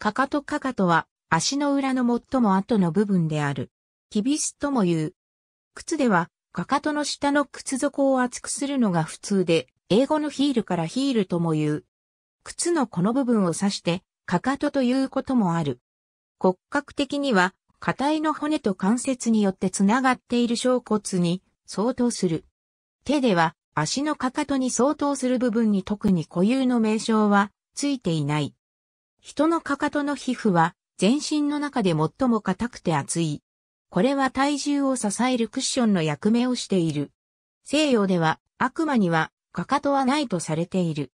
かかとかかとは、足の裏の最も後の部分である。キビスとも言う。靴では、かかとの下の靴底を厚くするのが普通で、英語のヒールからヒールとも言う。靴のこの部分を指して、かかとということもある。骨格的には、硬いの骨と関節によってつながっている小骨に相当する。手では足のかかとに相当する部分に特に固有の名称はついていない。人のかかとの皮膚は全身の中で最も硬くて厚い。これは体重を支えるクッションの役目をしている。西洋では悪魔にはかかとはないとされている。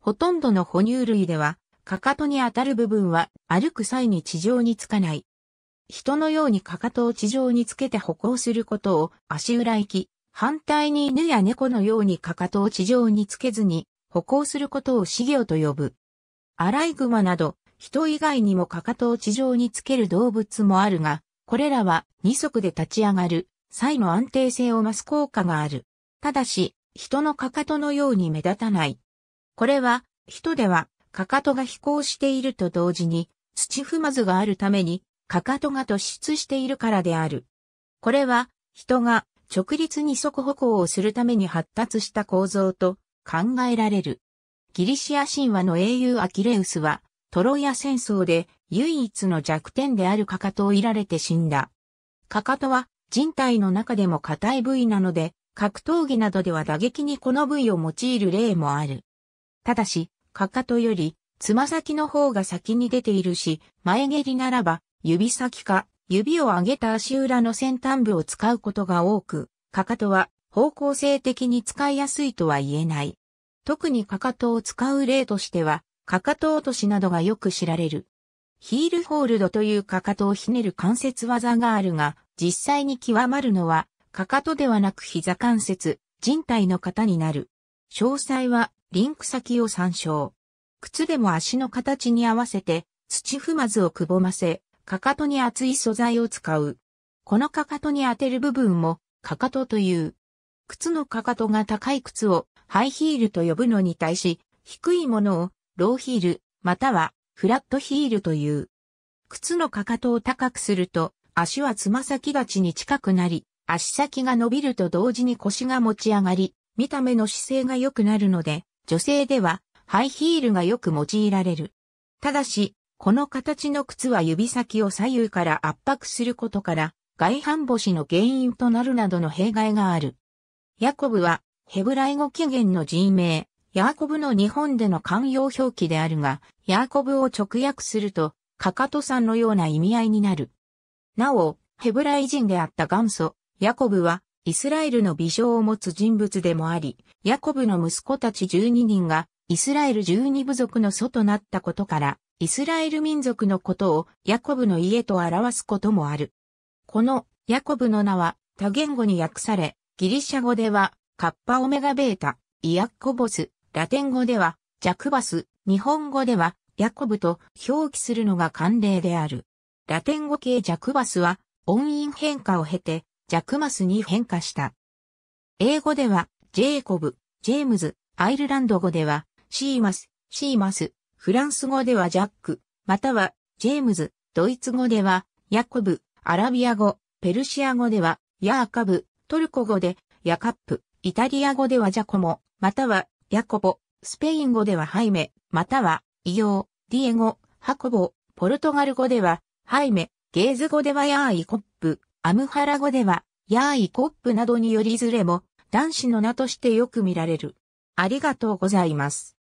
ほとんどの哺乳類ではかかとに当たる部分は歩く際に地上につかない。人のようにかかとを地上につけて歩行することを足裏行き、反対に犬や猫のようにかかとを地上につけずに歩行することを死行と呼ぶ。アライグマなど、人以外にもかかとを地上につける動物もあるが、これらは二足で立ち上がる際の安定性を増す効果がある。ただし、人のかかとのように目立たない。これは、人では、かかとが飛行していると同時に、土踏まずがあるために、かかとが突出しているからである。これは、人が直立二足歩行をするために発達した構造と考えられる。ギリシア神話の英雄アキレウスは、トロイア戦争で唯一の弱点であるかかとをいられて死んだ。かかとは人体の中でも硬い部位なので、格闘技などでは打撃にこの部位を用いる例もある。ただし、かかとより、つま先の方が先に出ているし、前蹴りならば、指先か、指を上げた足裏の先端部を使うことが多く、かかとは方向性的に使いやすいとは言えない。特にかかとを使う例としては、かかと落としなどがよく知られる。ヒールホールドというかかとをひねる関節技があるが、実際に極まるのは、かかとではなく膝関節、人体の型になる。詳細は、リンク先を参照。靴でも足の形に合わせて、土踏まずをくぼませ、かかとに厚い素材を使う。このかかとに当てる部分も、かかとという。靴のかかとが高い靴をハイヒールと呼ぶのに対し、低いものをローヒール、またはフラットヒールという。靴のかかとを高くすると、足はつま先立ちに近くなり、足先が伸びると同時に腰が持ち上がり、見た目の姿勢が良くなるので、女性ではハイヒールがよく用いられる。ただし、この形の靴は指先を左右から圧迫することから、外反母趾の原因となるなどの弊害がある。ヤコブはヘブライ語起源の人名、ヤーコブの日本での慣用表記であるが、ヤーコブを直訳すると、かかとさんのような意味合いになる。なお、ヘブライ人であった元祖、ヤコブは、イスラエルの美少を持つ人物でもあり、ヤコブの息子たち12人が、イスラエル12部族の祖となったことから、イスラエル民族のことをヤコブの家と表すこともある。このヤコブの名は多言語に訳され、ギリシャ語ではカッパオメガベータ、イヤッコボス、ラテン語では、ジャクバス、日本語では、ヤコブと表記するのが慣例である。ラテン語系ジャクバスは、音韻変化を経て、ジャクマスに変化した。英語では、ジェイコブ、ジェームズ、アイルランド語では、シーマス、シーマス、フランス語ではジャック、または、ジェームズ、ドイツ語では、ヤコブ、アラビア語、ペルシア語では、ヤーカブ、トルコ語で、ヤカップ、イタリア語ではジャコモ、またはヤコボ、スペイン語ではハイメ、またはイオー、ディエゴ、ハコボ、ポルトガル語ではハイメ、ゲーズ語ではヤーイコップ、アムハラ語ではヤーイコップなどによりいずれも男子の名としてよく見られる。ありがとうございます。